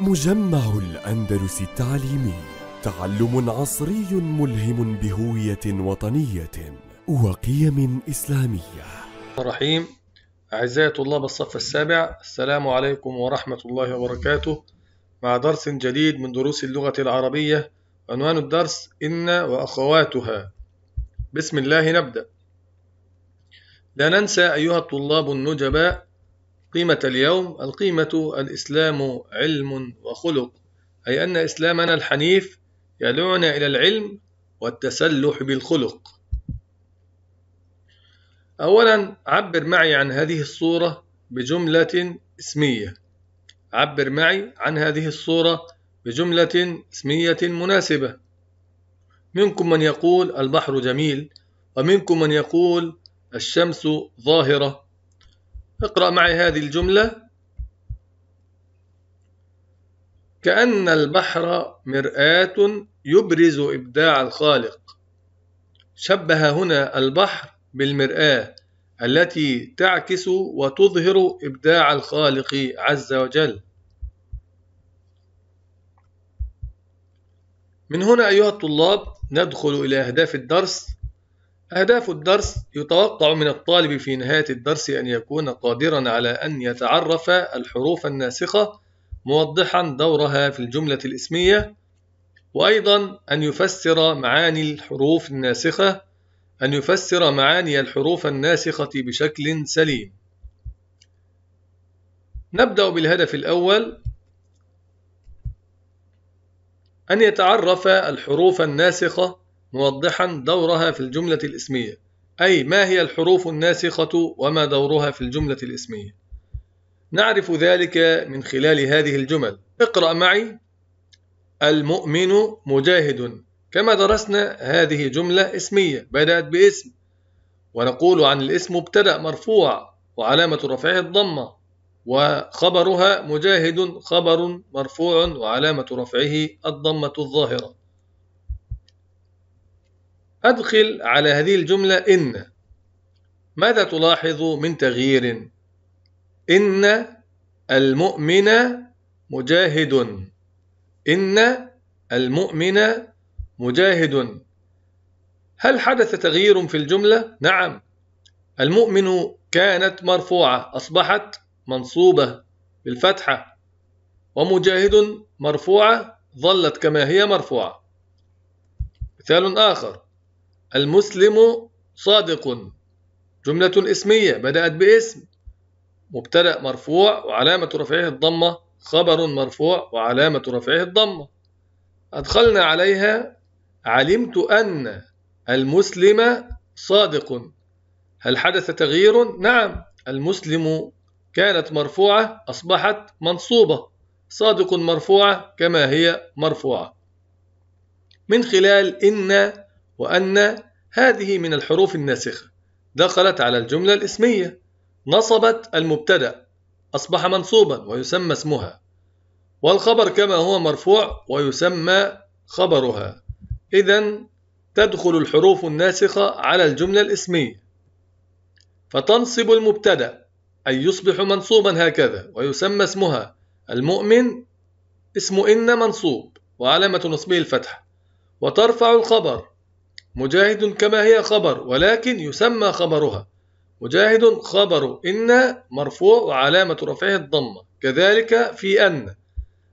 مجمع الأندلس التعليمي تعلم عصري ملهم بهوية وطنية وقيم إسلامية الرحيم أعزائي طلاب الصف السابع السلام عليكم ورحمة الله وبركاته مع درس جديد من دروس اللغة العربية عنوان الدرس إن وأخواتها بسم الله نبدأ لا ننسى أيها الطلاب النجباء قيمة اليوم القيمة الإسلام علم وخلق أي أن إسلامنا الحنيف يدعونا إلى العلم والتسلح بالخلق أولا عبر معي عن هذه الصورة بجملة اسمية عبر معي عن هذه الصورة بجملة اسمية مناسبة منكم من يقول البحر جميل ومنكم من يقول الشمس ظاهرة اقرأ معي هذه الجملة كأن البحر مرآة يبرز إبداع الخالق شبه هنا البحر بالمرآة التي تعكس وتظهر إبداع الخالق عز وجل من هنا أيها الطلاب ندخل إلى أهداف الدرس أهداف الدرس يتوقع من الطالب في نهاية الدرس أن يكون قادرا على أن يتعرف الحروف الناسخة موضحا دورها في الجملة الإسمية وأيضا أن يفسر معاني الحروف الناسخة أن يفسر معاني الحروف الناسخة بشكل سليم نبدأ بالهدف الأول أن يتعرف الحروف الناسخة موضحا دورها في الجملة الاسمية أي ما هي الحروف الناسخة وما دورها في الجملة الاسمية نعرف ذلك من خلال هذه الجمل اقرأ معي المؤمن مجاهد كما درسنا هذه جملة اسمية بدأت باسم ونقول عن الاسم ابتدأ مرفوع وعلامة رفعه الضمة وخبرها مجاهد خبر مرفوع وعلامة رفعه الضمة الظاهرة أدخل على هذه الجملة إن ماذا تلاحظ من تغيير إن المؤمن مجاهد إن المؤمن مجاهد هل حدث تغيير في الجملة؟ نعم المؤمن كانت مرفوعة أصبحت منصوبة بالفتحة ومجاهد مرفوعة ظلت كما هي مرفوعة مثال آخر المسلم صادق جملة اسمية بدأت باسم مبتدأ مرفوع وعلامة رفعه الضمة خبر مرفوع وعلامة رفعه الضمة أدخلنا عليها علمت أن المسلم صادق هل حدث تغيير؟ نعم المسلم كانت مرفوعة أصبحت منصوبة صادق مرفوعة كما هي مرفوعة من خلال إن وأن هذه من الحروف الناسخة دخلت على الجملة الاسمية نصبت المبتدأ أصبح منصوبا ويسمى اسمها والخبر كما هو مرفوع ويسمى خبرها إذا تدخل الحروف الناسخة على الجملة الاسمية فتنصب المبتدأ أي يصبح منصوبا هكذا ويسمى اسمها المؤمن اسم إن منصوب وعلامة نصبه الفتحة وترفع الخبر مجاهد كما هي خبر ولكن يسمى خبرها مجاهد خبر إن مرفوع وعلامة رفعه الضمة كذلك في أن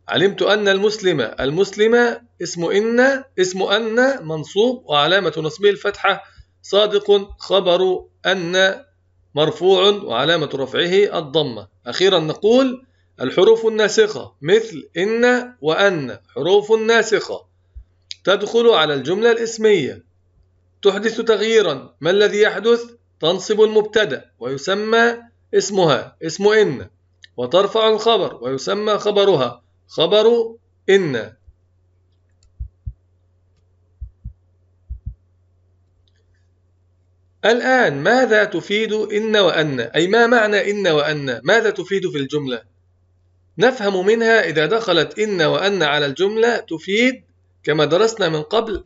علمت أن المسلمة المسلمة اسم إن اسم أن منصوب وعلامة نصبه الفتحة صادق خبر أن مرفوع وعلامة رفعه الضمة أخيرا نقول الحروف الناسخة مثل إن وأن حروف ناسخة تدخل على الجملة الإسمية تحدث تغييرا ما الذي يحدث تنصب المبتدا ويسمى اسمها اسم ان وترفع الخبر ويسمى خبرها خبر ان الآن ماذا تفيد إن وأن؟ أي ما معنى إن وأن؟ ماذا تفيد في الجملة؟ نفهم منها إذا دخلت إن وأن على الجملة تفيد كما درسنا من قبل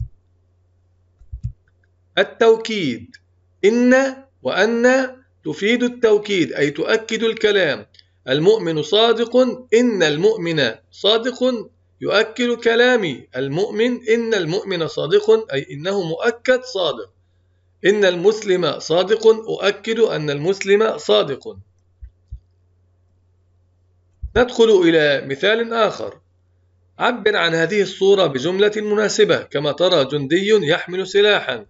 التوكيد إن وأن تفيد التوكيد أي تؤكد الكلام المؤمن صادق إن المؤمن صادق يؤكد كلامي المؤمن إن المؤمن صادق أي إنه مؤكد صادق إن المسلم صادق أؤكد أن المسلم صادق ندخل إلى مثال آخر عبر عن هذه الصورة بجملة مناسبة كما ترى جندي يحمل سلاحا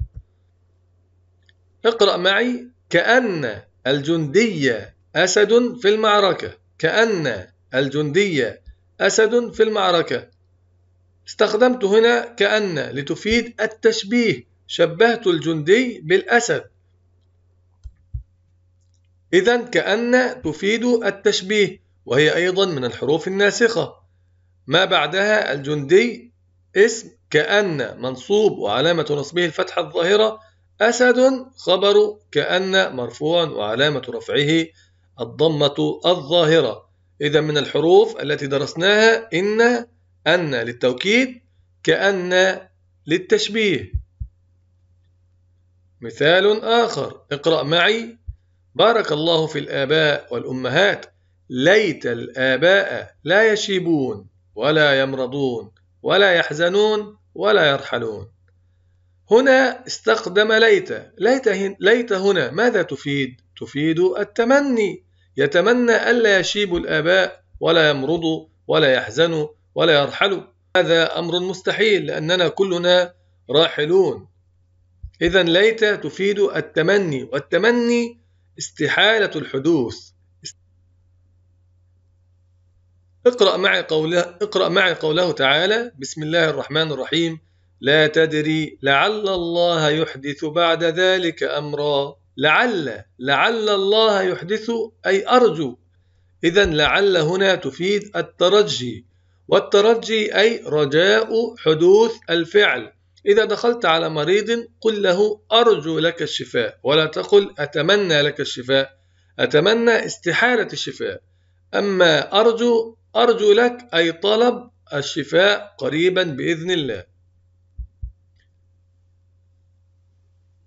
اقرأ معي كأن الجندي أسد في المعركة كأن الجندي أسد في المعركة استخدمت هنا كأن لتفيد التشبيه شبهت الجندي بالأسد إذا كأن تفيد التشبيه وهي أيضا من الحروف الناسخة ما بعدها الجندي اسم كأن منصوب وعلامة نصبه الفتحة الظاهرة أسد خبر كأن مرفوع وعلامة رفعه الضمة الظاهرة إذا من الحروف التي درسناها إن أن للتوكيد كأن للتشبيه مثال آخر اقرأ معي بارك الله في الآباء والأمهات ليت الآباء لا يشيبون ولا يمرضون ولا يحزنون ولا يرحلون هنا استخدم ليت ليت, ليت هنا ماذا تفيد؟ تفيد التمني يتمنى ألا يشيب الآباء ولا يمرضوا ولا يحزنوا ولا يرحلوا هذا أمر مستحيل لأننا كلنا راحلون إذا ليت تفيد التمني والتمني استحالة الحدوث اقرأ معي قوله, اقرأ معي قوله تعالى بسم الله الرحمن الرحيم لا تدري لعل الله يحدث بعد ذلك امرا لعل لعل الله يحدث اي ارجو اذا لعل هنا تفيد الترجي والترجي اي رجاء حدوث الفعل اذا دخلت على مريض قل له ارجو لك الشفاء ولا تقل اتمنى لك الشفاء اتمنى استحاله الشفاء اما ارجو ارجو لك اي طلب الشفاء قريبا باذن الله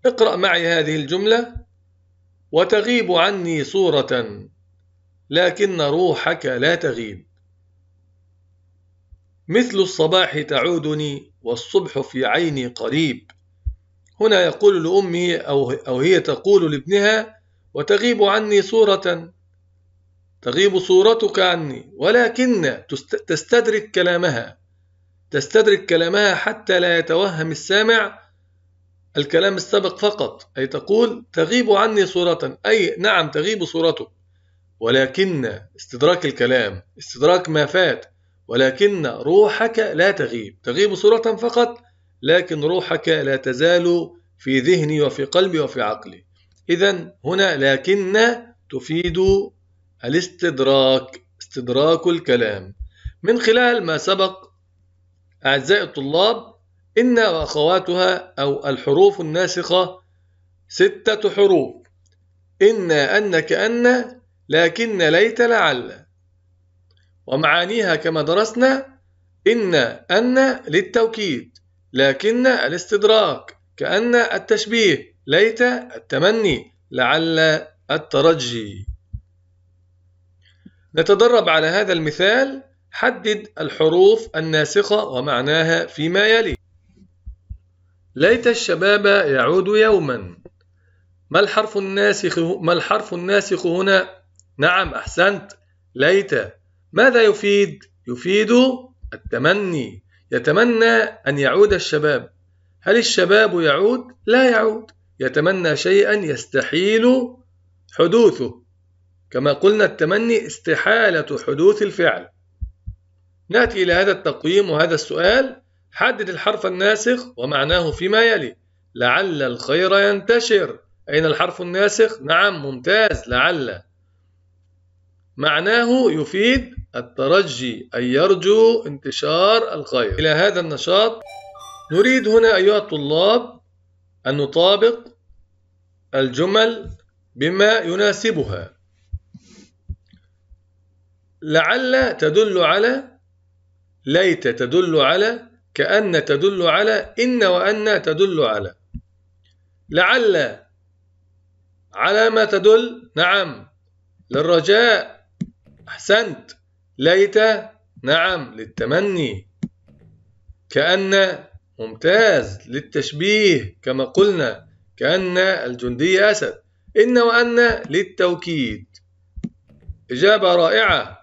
اقرأ معي هذه الجملة وتغيب عني صورة لكن روحك لا تغيب مثل الصباح تعودني والصبح في عيني قريب هنا يقول لأمه أو, أو هي تقول لابنها وتغيب عني صورة تغيب صورتك عني ولكن تستدرك كلامها تستدرك كلامها حتى لا يتوهم السامع الكلام السابق فقط أي تقول تغيب عني صورة أي نعم تغيب صورته ولكن استدراك الكلام استدراك ما فات ولكن روحك لا تغيب تغيب صورة فقط لكن روحك لا تزال في ذهني وفي قلبي وفي عقلي إذا هنا لكن تفيد الاستدراك استدراك الكلام من خلال ما سبق أعزائي الطلاب إن وأخواتها أو الحروف الناسخة ستة حروف إن أن كأن لكن ليت لعل ومعانيها كما درسنا إن أن للتوكيد لكن الاستدراك كأن التشبيه ليت التمني لعل الترجي نتدرب على هذا المثال حدد الحروف الناسخة ومعناها فيما يلي ليت الشباب يعود يوما ما الحرف الناسخ ما الحرف الناسخ هنا نعم أحسنت ليت ماذا يفيد يفيد التمني يتمنى أن يعود الشباب هل الشباب يعود لا يعود يتمنى شيئا يستحيل حدوثه كما قلنا التمني استحالة حدوث الفعل نأتي إلى هذا التقويم وهذا السؤال حدد الحرف الناسخ ومعناه فيما يلي لعل الخير ينتشر أين الحرف الناسخ؟ نعم ممتاز لعل معناه يفيد الترجي أي يرجو انتشار الخير إلى هذا النشاط نريد هنا أيها الطلاب أن نطابق الجمل بما يناسبها لعل تدل على ليت تدل على كأن تدل على إن وأن تدل على لعل على ما تدل نعم للرجاء أحسنت ليت نعم للتمني كأن ممتاز للتشبيه كما قلنا كأن الجندي أسد إن وأن للتوكيد إجابة رائعة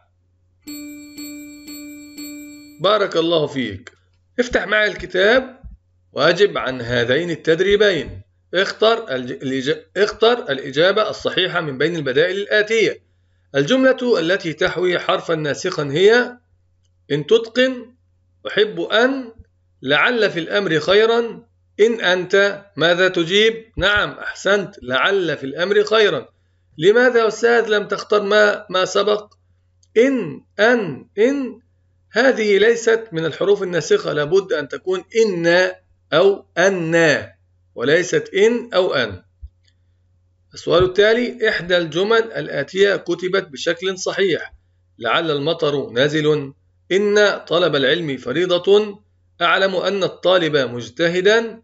بارك الله فيك افتح معي الكتاب وأجب عن هذين التدريبين اختر, الج... اختر الإجابة الصحيحة من بين البدائل الآتية الجملة التي تحوي حرفا ناسخا هي إن تتقن أحب أن لعل في الأمر خيرا إن أنت ماذا تجيب؟ نعم أحسنت لعل في الأمر خيرا لماذا يا أستاذ لم تختر ما, ما سبق؟ إن أن إن هذه ليست من الحروف الناسخة لابد أن تكون إن أو أن وليست إن أو أن السؤال التالي إحدى الجمل الآتية كتبت بشكل صحيح لعل المطر نازل إن طلب العلم فريضة أعلم أن الطالب مجتهدا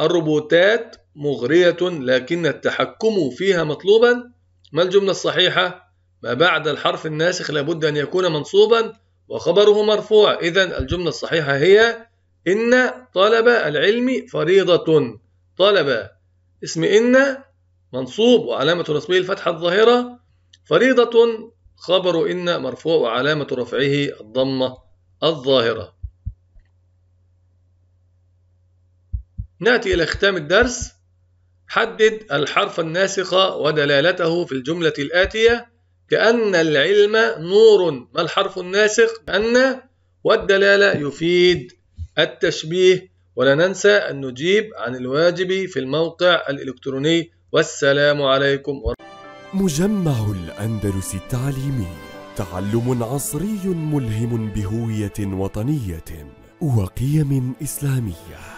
الروبوتات مغرية لكن التحكم فيها مطلوبا ما الجملة الصحيحة؟ ما بعد الحرف الناسخ لابد أن يكون منصوبا وخبره مرفوع إذا الجملة الصحيحة هي إن طلب العلم فريضة طلب اسم إن منصوب وعلامة رسمه الفتحة الظاهرة فريضة خبر إن مرفوع وعلامة رفعه الضمة الظاهرة نأتي إلى ختام الدرس حدد الحرف الناسخ ودلالته في الجملة الآتية كأن العلم نور ما الحرف الناسخ أن والدلالة يفيد التشبيه ولا ننسى أن نجيب عن الواجب في الموقع الإلكتروني والسلام عليكم ورحمة مجمع الأندلس التعليمي تعلم عصري ملهم بهوية وطنية وقيم إسلامية